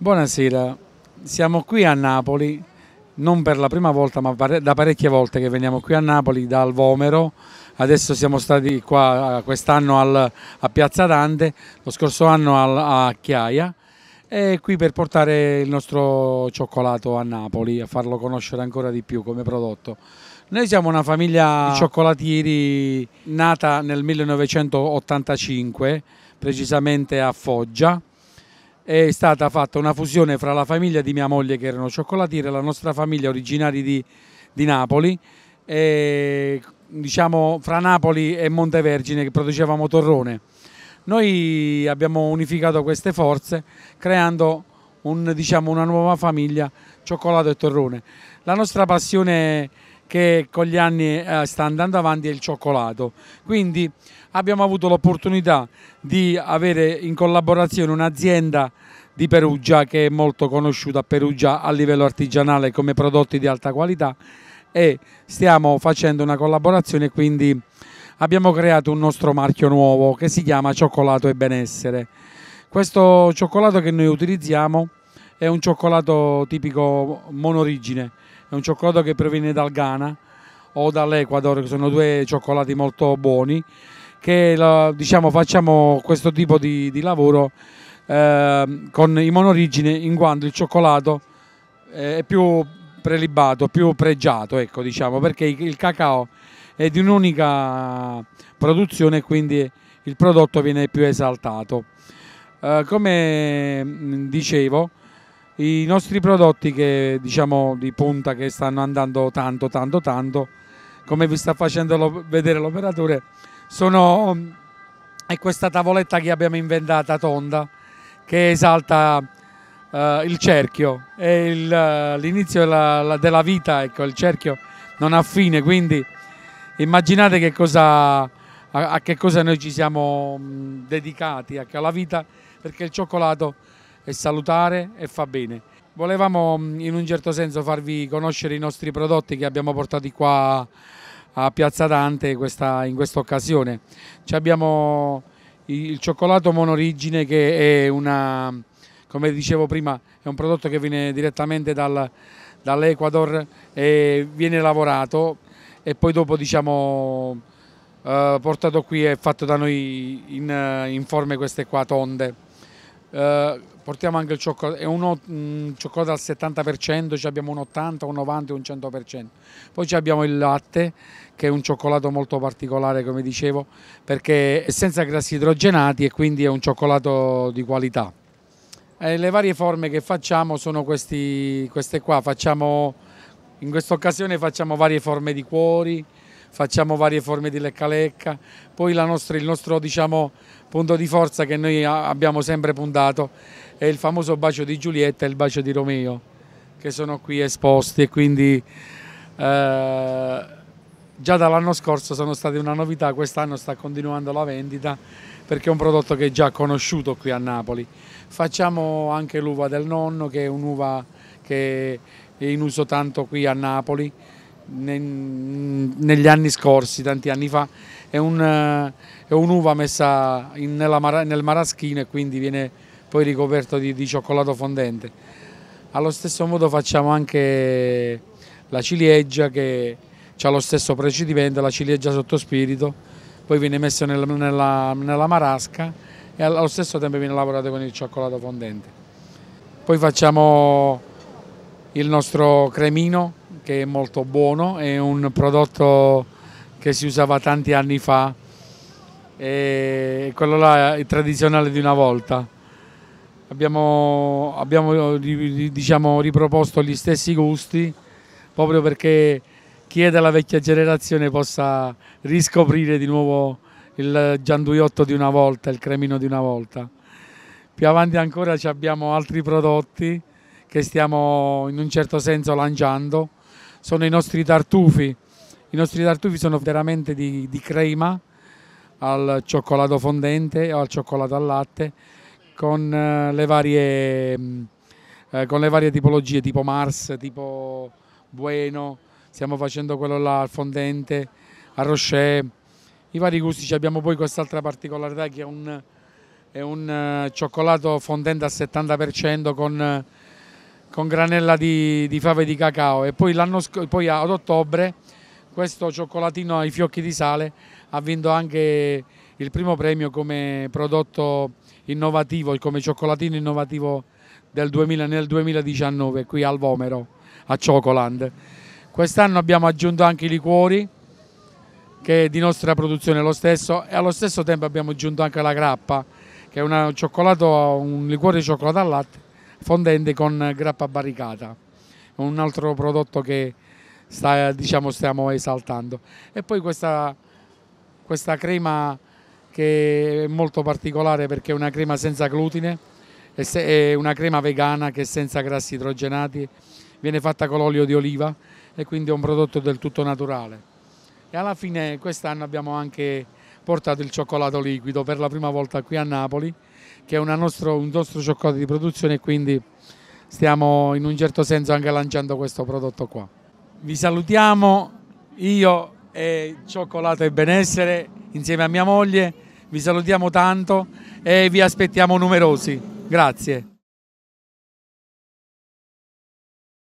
Buonasera, siamo qui a Napoli, non per la prima volta ma da parecchie volte che veniamo qui a Napoli dal Vomero, adesso siamo stati qua eh, quest'anno a Piazza Dante, lo scorso anno a Chiaia e qui per portare il nostro cioccolato a Napoli, a farlo conoscere ancora di più come prodotto. Noi siamo una famiglia di cioccolatieri nata nel 1985, precisamente a Foggia, è stata fatta una fusione fra la famiglia di mia moglie che erano cioccolatiere e la nostra famiglia originaria di, di Napoli e, diciamo fra Napoli e Montevergine che producevamo torrone noi abbiamo unificato queste forze creando un, diciamo, una nuova famiglia cioccolato e torrone la nostra passione che con gli anni eh, sta andando avanti è il cioccolato. Quindi abbiamo avuto l'opportunità di avere in collaborazione un'azienda di Perugia che è molto conosciuta a Perugia a livello artigianale come prodotti di alta qualità e stiamo facendo una collaborazione quindi abbiamo creato un nostro marchio nuovo che si chiama Cioccolato e Benessere. Questo cioccolato che noi utilizziamo è un cioccolato tipico monorigine è un cioccolato che proviene dal Ghana o dall'Ecuador, che sono due cioccolati molto buoni, che diciamo, facciamo questo tipo di, di lavoro eh, con i monorigine in quanto il cioccolato eh, è più prelibato, più pregiato, ecco, diciamo, perché il cacao è di un'unica produzione e quindi il prodotto viene più esaltato. Eh, come dicevo, i nostri prodotti che diciamo di punta che stanno andando tanto tanto tanto come vi sta facendo vedere l'operatore sono è questa tavoletta che abbiamo inventata tonda che esalta eh, il cerchio è l'inizio della, della, vita ecco il cerchio non ha fine quindi immaginate che cosa, a, a, che cosa noi ci siamo dedicati ecco, alla vita perché il cioccolato è salutare e fa bene. Volevamo mm, in un certo senso farvi conoscere i nostri prodotti che abbiamo portati qua a Piazza Dante questa, in questa occasione. Ci abbiamo il cioccolato monorigine che è una, come dicevo prima, è un prodotto che viene direttamente dal, dall'Ecuador e viene lavorato e poi dopo diciamo eh, portato qui e fatto da noi in, in forme queste qua tonde. Eh, portiamo anche il cioccolato, è uno, mh, cioccolato al 70%, abbiamo un 80, un 90 un 100%. Poi abbiamo il latte che è un cioccolato molto particolare come dicevo perché è senza grassi idrogenati e quindi è un cioccolato di qualità. Eh, le varie forme che facciamo sono questi, queste qua, facciamo, in questa occasione facciamo varie forme di cuori, facciamo varie forme di lecca-lecca, poi nostra, il nostro diciamo, punto di forza che noi abbiamo sempre puntato è il famoso bacio di Giulietta e il bacio di Romeo che sono qui esposti e quindi eh, già dall'anno scorso sono state una novità, quest'anno sta continuando la vendita perché è un prodotto che è già conosciuto qui a Napoli. Facciamo anche l'uva del nonno che è un'uva che è in uso tanto qui a Napoli negli anni scorsi, tanti anni fa, è, un, eh, è un'uva messa in, nella, nel maraschino e quindi viene poi ricoperto di, di, cioccolato fondente. Allo stesso modo facciamo anche la ciliegia che ha lo stesso procedimento, la ciliegia sotto spirito, poi viene messa nel, nella, nella marasca e allo stesso tempo viene lavorato con il cioccolato fondente. Poi facciamo il nostro cremino che è molto buono, è un prodotto che si usava tanti anni fa, e quello là è tradizionale di una volta. Abbiamo, abbiamo diciamo, riproposto gli stessi gusti proprio perché chi è della vecchia generazione possa riscoprire di nuovo il gianduiotto di una volta, il cremino di una volta. Più avanti ancora abbiamo altri prodotti che stiamo in un certo senso lanciando sono i nostri tartufi. I nostri tartufi sono veramente di, di crema al cioccolato fondente o al cioccolato al latte con eh, le varie, mm, eh, con le varie tipologie tipo Mars, tipo Bueno, stiamo facendo quello là al fondente, a Rocher, i vari gusti. Abbiamo poi quest'altra particolarità che è un, è un eh, cioccolato fondente al 70% con... Uh, con granella di, di fave di cacao e poi, poi, ad ottobre questo cioccolatino ai fiocchi di sale ha vinto anche il primo premio come prodotto innovativo, come cioccolatino innovativo 2000, nel 2019 qui al Vomero, a Chocoland. Quest'anno abbiamo aggiunto anche i liquori che è di nostra produzione lo stesso e allo stesso tempo abbiamo aggiunto anche la grappa che è una, un liquore di cioccolato al latte fondente con grappa barricata, un altro prodotto che sta, diciamo, stiamo esaltando. E poi questa, questa crema che è molto particolare perché è una crema senza glutine, è una crema vegana che è senza grassi idrogenati, viene fatta con l'olio di oliva e quindi è un prodotto del tutto naturale. E alla fine quest'anno abbiamo anche portato il cioccolato liquido per la prima volta qui a Napoli che è nostro, un nostro cioccolato di produzione e quindi stiamo in un certo senso anche lanciando questo prodotto qua. Vi salutiamo, io e Cioccolato e Benessere insieme a mia moglie, vi salutiamo tanto e vi aspettiamo numerosi. Grazie.